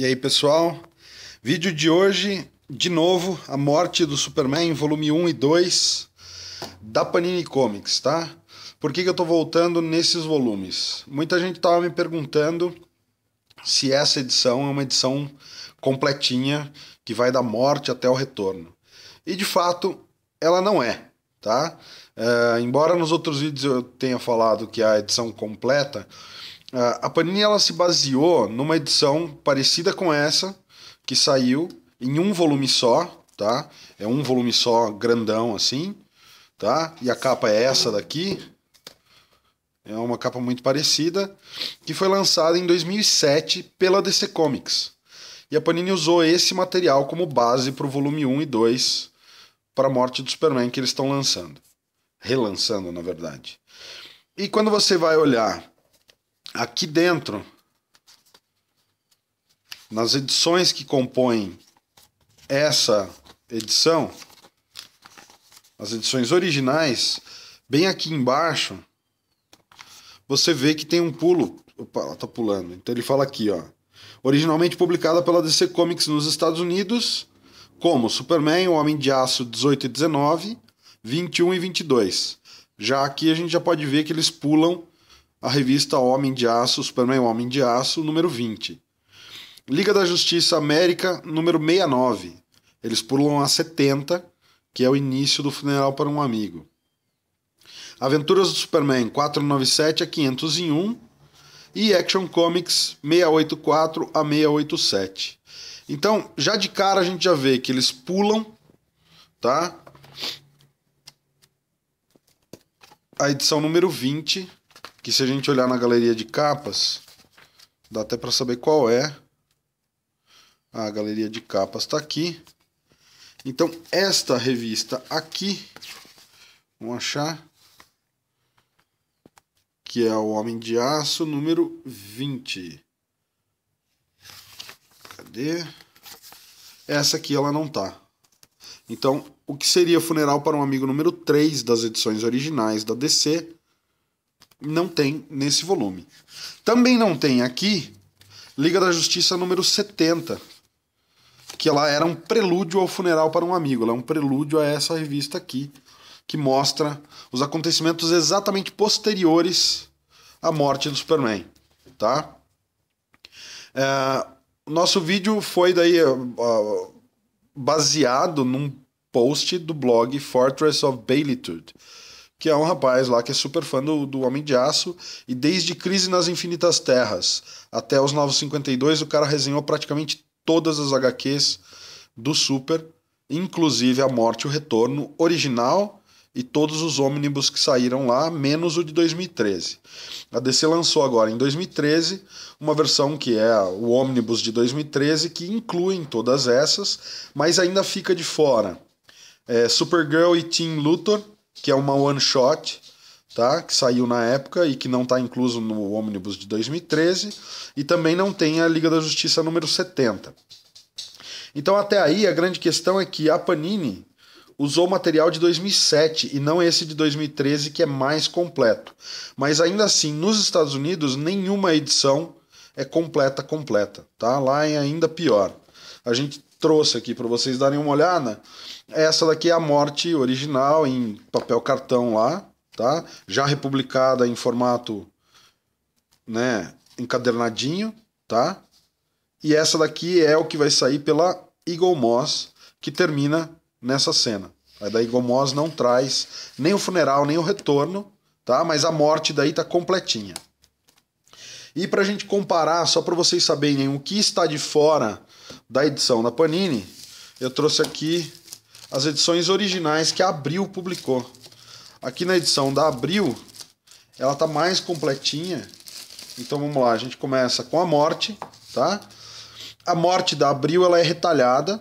E aí, pessoal? Vídeo de hoje, de novo, a morte do Superman, volume 1 e 2 da Panini Comics, tá? Por que, que eu tô voltando nesses volumes? Muita gente tava me perguntando se essa edição é uma edição completinha que vai da morte até o retorno. E de fato, ela não é, tá? Uh, embora nos outros vídeos eu tenha falado que a edição completa, ah, a Panini ela se baseou numa edição parecida com essa que saiu em um volume só, tá? É um volume só grandão assim, tá? E a capa é essa daqui. É uma capa muito parecida que foi lançada em 2007 pela DC Comics. E a Panini usou esse material como base para o volume 1 e 2 para a morte do Superman que eles estão lançando, relançando na verdade. E quando você vai olhar aqui dentro, nas edições que compõem essa edição, as edições originais, bem aqui embaixo, você vê que tem um pulo. Opa, tá pulando. Então ele fala aqui, ó. Originalmente publicada pela DC Comics nos Estados Unidos, como Superman, o Homem de Aço 18 e 19, 21 e 22. Já aqui a gente já pode ver que eles pulam a revista Homem de Aço, Superman é Homem de Aço, número 20. Liga da Justiça América, número 69. Eles pulam a 70, que é o início do funeral para um amigo. Aventuras do Superman 497 a 501 e Action Comics 684 a 687. Então, já de cara a gente já vê que eles pulam, tá? A edição número 20 que se a gente olhar na galeria de capas, dá até para saber qual é. Ah, a galeria de capas está aqui. Então, esta revista aqui, vamos achar, que é o Homem de Aço número 20. Cadê? Essa aqui ela não tá. Então, o que seria Funeral para um Amigo número 3 das edições originais da DC não tem nesse volume. Também não tem aqui Liga da Justiça número 70, que ela era um prelúdio ao funeral para um amigo, ela é um prelúdio a essa revista aqui, que mostra os acontecimentos exatamente posteriores à morte do Superman, tá? É, nosso vídeo foi daí uh, baseado num post do blog Fortress of Bailitude, que é um rapaz lá que é super fã do, do Homem de Aço, e desde Crise nas Infinitas Terras até os novos 52 o cara resenhou praticamente todas as HQs do Super, inclusive A Morte e o Retorno original e todos os ônibus que saíram lá, menos o de 2013. A DC lançou agora em 2013 uma versão que é o ônibus de 2013 que inclui todas essas, mas ainda fica de fora. É, Supergirl e Team Luthor, que é uma one shot, tá? Que saiu na época e que não está incluso no ônibus de 2013, e também não tem a Liga da Justiça número 70. Então até aí a grande questão é que a Panini usou material de 2007 e não esse de 2013 que é mais completo. Mas ainda assim, nos Estados Unidos nenhuma edição é completa completa, tá? Lá é ainda pior. A gente trouxe aqui para vocês darem uma olhada essa daqui é a morte original em papel cartão lá, tá? Já republicada em formato, né, encadernadinho, tá? E essa daqui é o que vai sair pela Eagle Moss, que termina nessa cena. A da Eagle Moss não traz nem o funeral, nem o retorno, tá? Mas a morte daí tá completinha. E para a gente comparar, só para vocês saberem o que está de fora da edição da Panini, eu trouxe aqui as edições originais que a Abril publicou. Aqui na edição da Abril, ela tá mais completinha. Então vamos lá, a gente começa com a morte, tá? A morte da Abril ela é retalhada.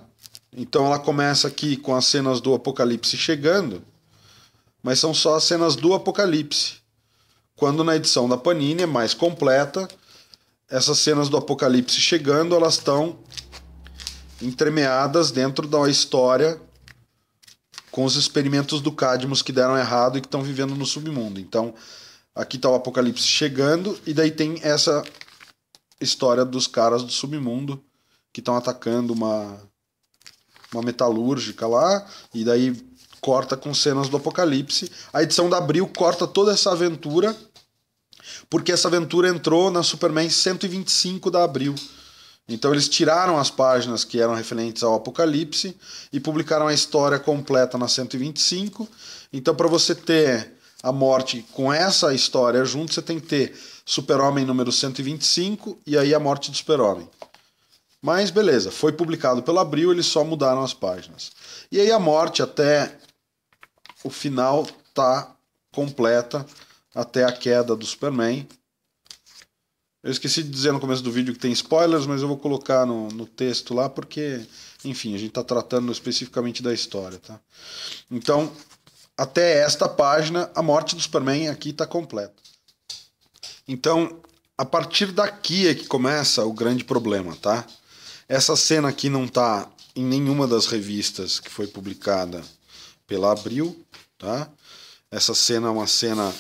Então ela começa aqui com as cenas do Apocalipse chegando, mas são só as cenas do Apocalipse. Quando na edição da Panini é mais completa, essas cenas do Apocalipse chegando, elas estão entremeadas dentro da história com os experimentos do Cadmus que deram errado e que estão vivendo no submundo. Então, aqui está o Apocalipse chegando, e daí tem essa história dos caras do submundo que estão atacando uma, uma metalúrgica lá, e daí corta com cenas do Apocalipse. A edição da Abril corta toda essa aventura, porque essa aventura entrou na Superman 125 da Abril então eles tiraram as páginas que eram referentes ao Apocalipse e publicaram a história completa na 125. Então para você ter a morte com essa história junto, você tem que ter Super-Homem número 125 e aí a morte do Super-Homem. Mas beleza, foi publicado pelo Abril, eles só mudaram as páginas. E aí a morte até o final tá completa até a queda do Superman, eu esqueci de dizer no começo do vídeo que tem spoilers, mas eu vou colocar no, no texto lá porque, enfim, a gente está tratando especificamente da história, tá? Então, até esta página, a morte do Superman aqui está completa. Então, a partir daqui é que começa o grande problema, tá? Essa cena aqui não está em nenhuma das revistas que foi publicada pela Abril, tá? Essa cena é uma cena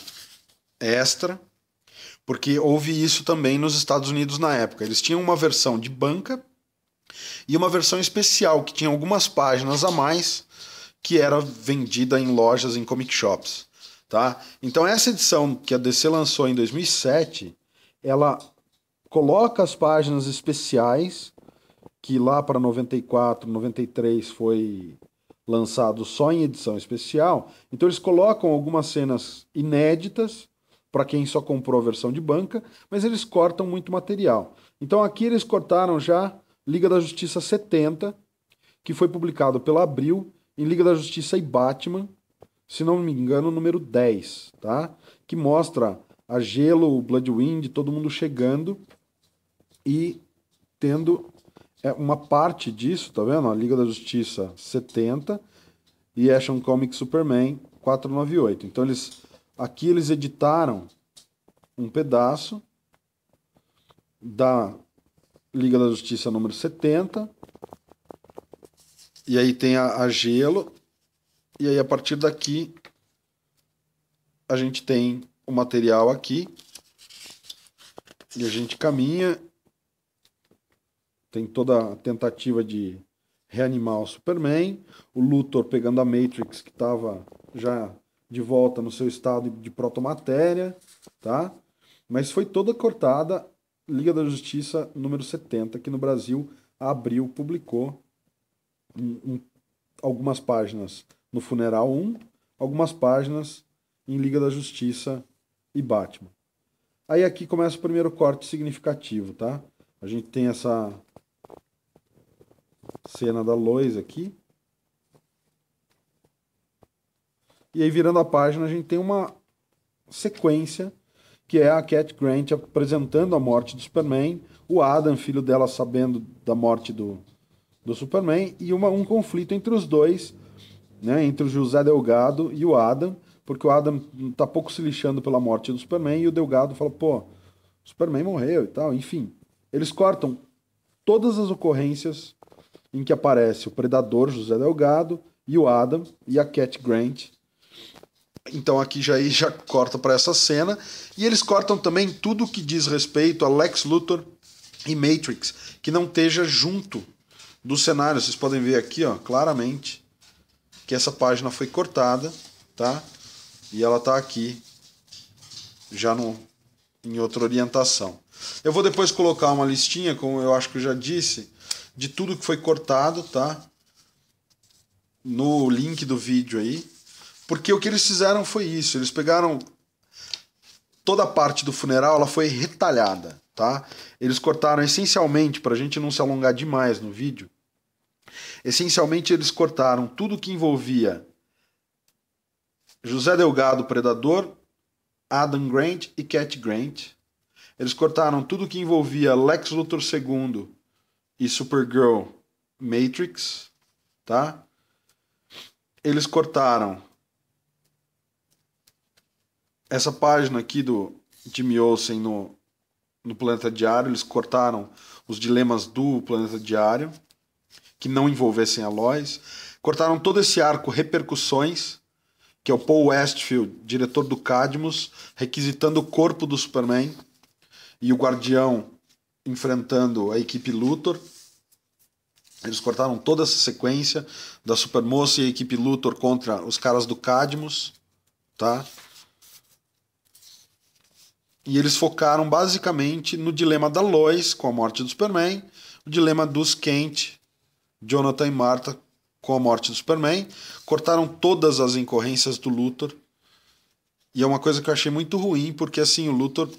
extra porque houve isso também nos Estados Unidos na época. Eles tinham uma versão de banca e uma versão especial que tinha algumas páginas a mais que era vendida em lojas, em comic shops, tá? Então essa edição que a DC lançou em 2007, ela coloca as páginas especiais que lá para 94, 93 foi lançado só em edição especial. Então eles colocam algumas cenas inéditas para quem só comprou a versão de banca, mas eles cortam muito material. Então aqui eles cortaram já Liga da Justiça 70, que foi publicado pela Abril, em Liga da Justiça e Batman, se não me engano, número 10, tá? Que mostra a Gelo, o Bloodwind, todo mundo chegando e tendo é, uma parte disso, tá vendo? A Liga da Justiça 70 e Action Comics Superman 498. Então eles Aqui eles editaram um pedaço da Liga da Justiça número 70. E aí tem a, a Gelo. E aí a partir daqui a gente tem o material aqui. E a gente caminha. Tem toda a tentativa de reanimar o Superman. O Luthor pegando a Matrix que estava já de volta no seu estado de protomatéria, tá? Mas foi toda cortada. Liga da Justiça número 70, que no Brasil abriu, publicou um, um, algumas páginas no Funeral 1, algumas páginas em Liga da Justiça e Batman. Aí aqui começa o primeiro corte significativo, tá? A gente tem essa cena da Lois aqui, E aí, virando a página, a gente tem uma sequência que é a Cat Grant apresentando a morte do Superman, o Adam, filho dela, sabendo da morte do, do Superman, e uma, um conflito entre os dois, né, entre o José Delgado e o Adam, porque o Adam tá pouco se lixando pela morte do Superman, e o Delgado fala, pô, Superman morreu e tal, enfim. Eles cortam todas as ocorrências em que aparece o Predador José Delgado e o Adam e a Cat Grant então aqui já, já corta para essa cena. E eles cortam também tudo que diz respeito a Lex Luthor e Matrix, que não esteja junto do cenário. Vocês podem ver aqui, ó, claramente, que essa página foi cortada, tá? E ela tá aqui já no, em outra orientação. Eu vou depois colocar uma listinha, como eu acho que eu já disse, de tudo que foi cortado, tá? No link do vídeo aí, porque o que eles fizeram foi isso, eles pegaram toda a parte do funeral, ela foi retalhada, tá? Eles cortaram essencialmente para a gente não se alongar demais no vídeo. Essencialmente eles cortaram tudo que envolvia José Delgado Predador, Adam Grant e Cat Grant. Eles cortaram tudo que envolvia Lex Luthor II e Supergirl Matrix, tá? Eles cortaram essa página aqui do Jimmy Olsen no, no Planeta Diário, eles cortaram os dilemas do Planeta Diário, que não envolvessem a Lois. Cortaram todo esse arco Repercussões, que é o Paul Westfield, diretor do Cadmus, requisitando o corpo do Superman e o Guardião enfrentando a equipe Luthor. Eles cortaram toda essa sequência da Supermoça e a equipe Luthor contra os caras do Cadmus, tá? E eles focaram basicamente no dilema da Lois com a morte do Superman, o dilema dos Kent, Jonathan e Martha com a morte do Superman, cortaram todas as incorrências do Luthor. E é uma coisa que eu achei muito ruim, porque assim, o Luthor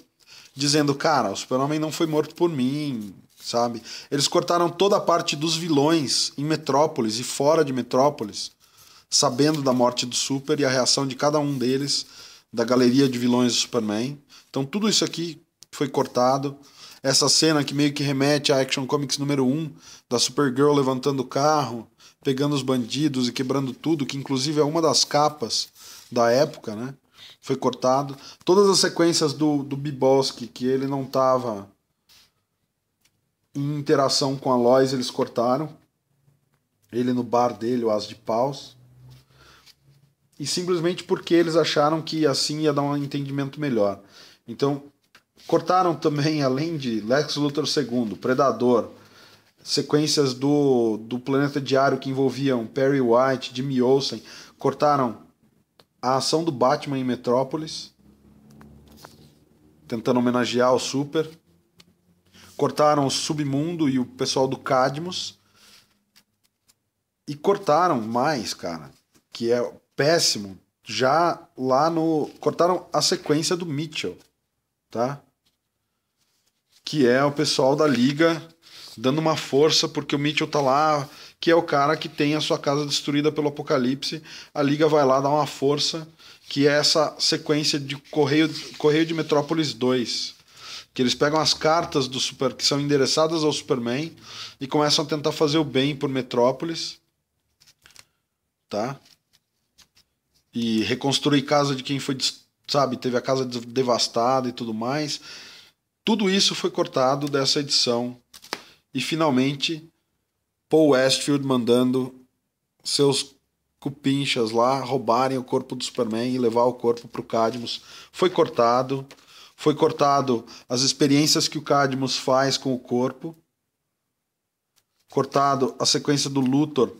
dizendo, cara, o Superman não foi morto por mim, sabe? Eles cortaram toda a parte dos vilões em Metrópolis e fora de Metrópolis, sabendo da morte do Super e a reação de cada um deles da galeria de vilões do Superman. Então tudo isso aqui foi cortado. Essa cena que meio que remete à Action Comics número 1, da Supergirl levantando o carro, pegando os bandidos e quebrando tudo, que inclusive é uma das capas da época, né? Foi cortado. Todas as sequências do, do Bibosque, que ele não tava em interação com a Lois, eles cortaram. Ele no bar dele, o As de Paus. E simplesmente porque eles acharam que assim ia dar um entendimento melhor. Então, cortaram também, além de Lex Luthor II, Predador, sequências do, do Planeta Diário que envolviam Perry White, Jimmy Olsen, cortaram a ação do Batman em Metrópolis, tentando homenagear o Super. Cortaram o Submundo e o pessoal do Cadmus. E cortaram mais, cara, que é péssimo. Já lá no. Cortaram a sequência do Mitchell tá? Que é o pessoal da liga dando uma força porque o Mitchell tá lá, que é o cara que tem a sua casa destruída pelo apocalipse. A liga vai lá dar uma força, que é essa sequência de Correio, Correio de Metrópolis 2 que eles pegam as cartas do super que são endereçadas ao Superman e começam a tentar fazer o bem por Metrópolis, tá? E reconstruir casa de quem foi sabe, teve a casa devastada e tudo mais. Tudo isso foi cortado dessa edição. E finalmente, Paul Westfield mandando seus cupinchas lá roubarem o corpo do Superman e levar o corpo para o Cadmus. Foi cortado. Foi cortado as experiências que o Cadmus faz com o corpo. Cortado a sequência do Luthor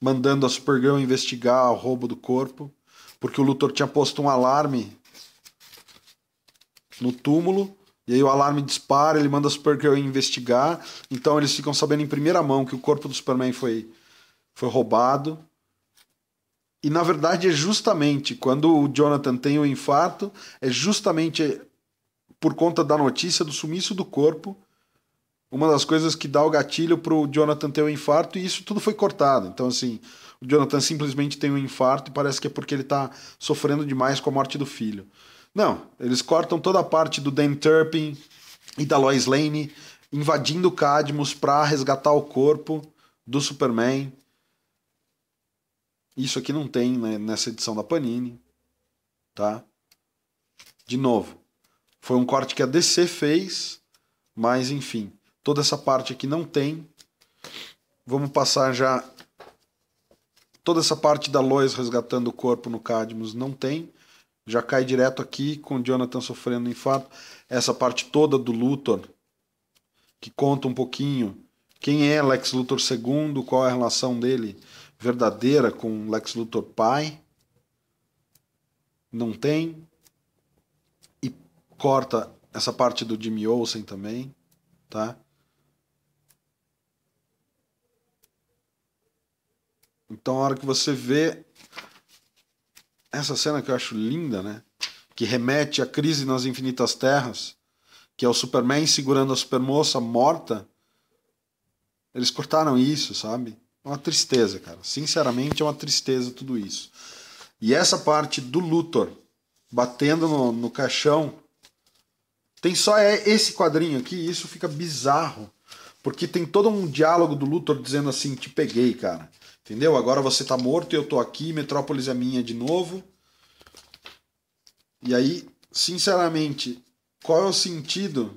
mandando a Supergirl investigar o roubo do corpo porque o Luthor tinha posto um alarme no túmulo, e aí o alarme dispara, ele manda a Supergirl investigar, então eles ficam sabendo em primeira mão que o corpo do Superman foi, foi roubado. E na verdade é justamente quando o Jonathan tem o infarto, é justamente por conta da notícia do sumiço do corpo uma das coisas que dá o gatilho para o Jonathan ter um infarto e isso tudo foi cortado. Então, assim, o Jonathan simplesmente tem um infarto e parece que é porque ele está sofrendo demais com a morte do filho. Não, eles cortam toda a parte do Dan Turpin e da Lois Lane invadindo Cadmus para resgatar o corpo do Superman. Isso aqui não tem né, nessa edição da Panini, tá? De novo, foi um corte que a DC fez, mas enfim. Toda essa parte aqui não tem. Vamos passar já. Toda essa parte da Lois resgatando o corpo no Cadmus não tem. Já cai direto aqui com Jonathan sofrendo um infarto. Essa parte toda do Luthor, que conta um pouquinho quem é Lex Luthor II, qual é a relação dele verdadeira com Lex Luthor pai. Não tem. E corta essa parte do Jimmy Olsen também, tá? Então, a hora que você vê essa cena que eu acho linda, né? Que remete à crise nas infinitas terras, que é o Superman segurando a supermoça morta. Eles cortaram isso, sabe? É uma tristeza, cara. Sinceramente, é uma tristeza tudo isso. E essa parte do Luthor batendo no, no caixão. Tem só é esse quadrinho aqui, e isso fica bizarro porque tem todo um diálogo do Luthor dizendo assim: te peguei, cara. Entendeu? Agora você tá morto e eu tô aqui, Metrópolis é minha de novo. E aí, sinceramente, qual é o sentido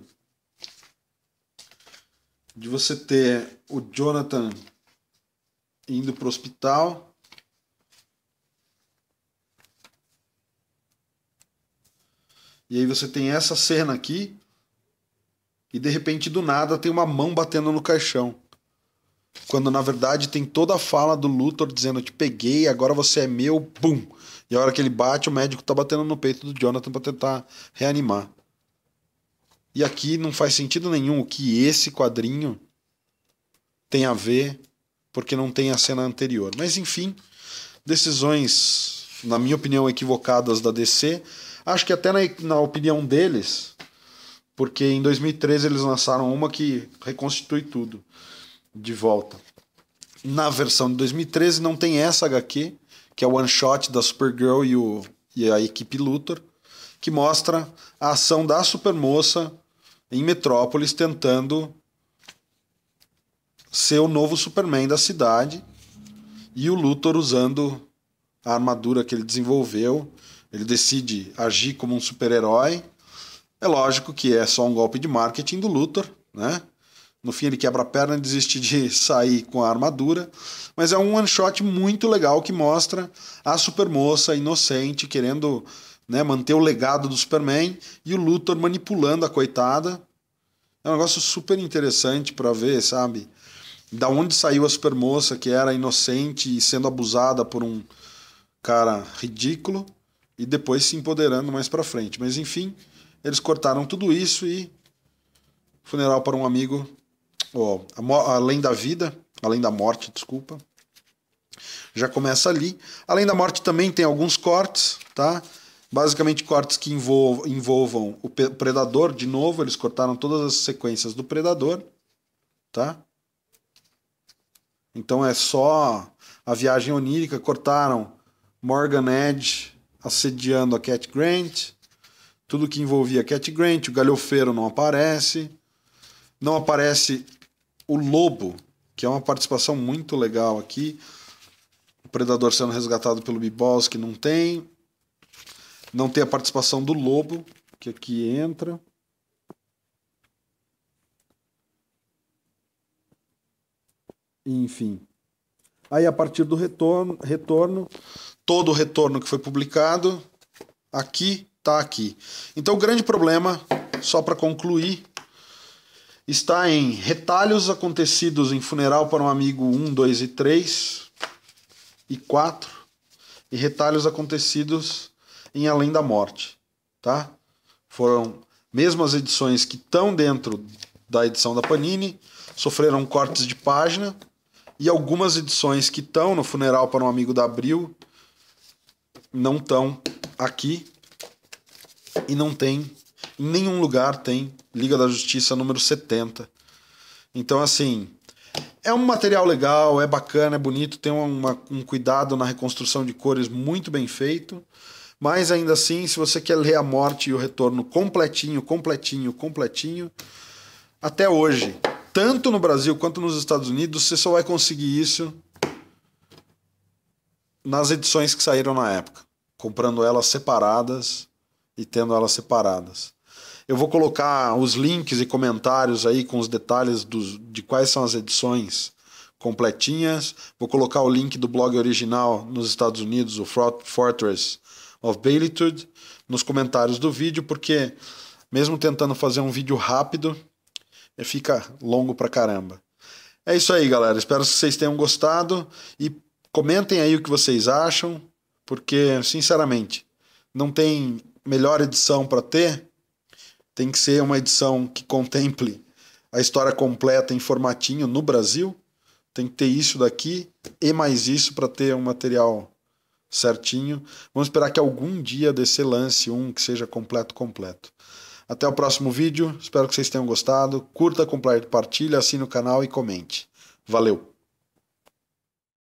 de você ter o Jonathan indo pro hospital? E aí você tem essa cena aqui e de repente do nada tem uma mão batendo no caixão. Quando na verdade tem toda a fala do Luthor dizendo: te peguei, agora você é meu, pum. E a hora que ele bate, o médico tá batendo no peito do Jonathan para tentar reanimar. E aqui não faz sentido nenhum o que esse quadrinho tem a ver, porque não tem a cena anterior. Mas enfim, decisões, na minha opinião, equivocadas da DC. Acho que até na, na opinião deles, porque em 2013 eles lançaram uma que reconstitui tudo de volta. Na versão de 2013 não tem essa HQ, que é o one shot da Supergirl e, o, e a equipe Luthor, que mostra a ação da Supermoça em Metrópolis tentando ser o novo Superman da cidade e o Luthor usando a armadura que ele desenvolveu. Ele decide agir como um super-herói é lógico que é só um golpe de marketing do Luthor, né? No fim ele quebra a perna e desiste de sair com a armadura, mas é um one shot muito legal que mostra a supermoça inocente querendo né, manter o legado do Superman e o Luthor manipulando a coitada. É um negócio super interessante para ver, sabe? Da onde saiu a supermoça que era inocente e sendo abusada por um cara ridículo e depois se empoderando mais para frente. Mas enfim, eles cortaram tudo isso e funeral para um amigo, oh, além da vida, além da morte, desculpa. Já começa ali. Além da morte também tem alguns cortes, tá? Basicamente cortes que envolvam, envolvam o predador de novo, eles cortaram todas as sequências do predador, tá? Então é só a viagem onírica, cortaram Morgan Edge assediando a Cat Grant, tudo que envolvia Cat Grant, o Galhofeiro não aparece. Não aparece o Lobo, que é uma participação muito legal aqui. O Predador sendo resgatado pelo B-Boss, que não tem. Não tem a participação do Lobo, que aqui entra. Enfim. Aí, a partir do retorno, retorno todo o retorno que foi publicado aqui está aqui. Então, o grande problema, só para concluir, está em retalhos acontecidos em funeral para um amigo 1, 2 e 3 e 4 e retalhos acontecidos em além da morte, tá? Foram mesmo as edições que estão dentro da edição da Panini, sofreram cortes de página e algumas edições que estão no funeral para um amigo da Abril não estão aqui, e não tem, em nenhum lugar tem Liga da Justiça número 70. Então, assim, é um material legal, é bacana, é bonito, tem uma, um cuidado na reconstrução de cores muito bem feito. Mas ainda assim, se você quer ler a morte e o retorno completinho, completinho, completinho, até hoje, tanto no Brasil quanto nos Estados Unidos, você só vai conseguir isso nas edições que saíram na época, comprando elas separadas e tendo elas separadas. Eu vou colocar os links e comentários aí com os detalhes dos, de quais são as edições completinhas. Vou colocar o link do blog original nos Estados Unidos, o Fortress of Bailitude, nos comentários do vídeo, porque mesmo tentando fazer um vídeo rápido, eh, fica longo pra caramba. É isso aí, galera. Espero que vocês tenham gostado e comentem aí o que vocês acham, porque, sinceramente, não tem melhor edição para ter tem que ser uma edição que contemple a história completa em formatinho no Brasil. Tem que ter isso daqui e mais isso para ter um material certinho. Vamos esperar que algum dia desse lance um que seja completo, completo. Até o próximo vídeo. Espero que vocês tenham gostado. Curta, compartilha, assine o canal e comente. Valeu!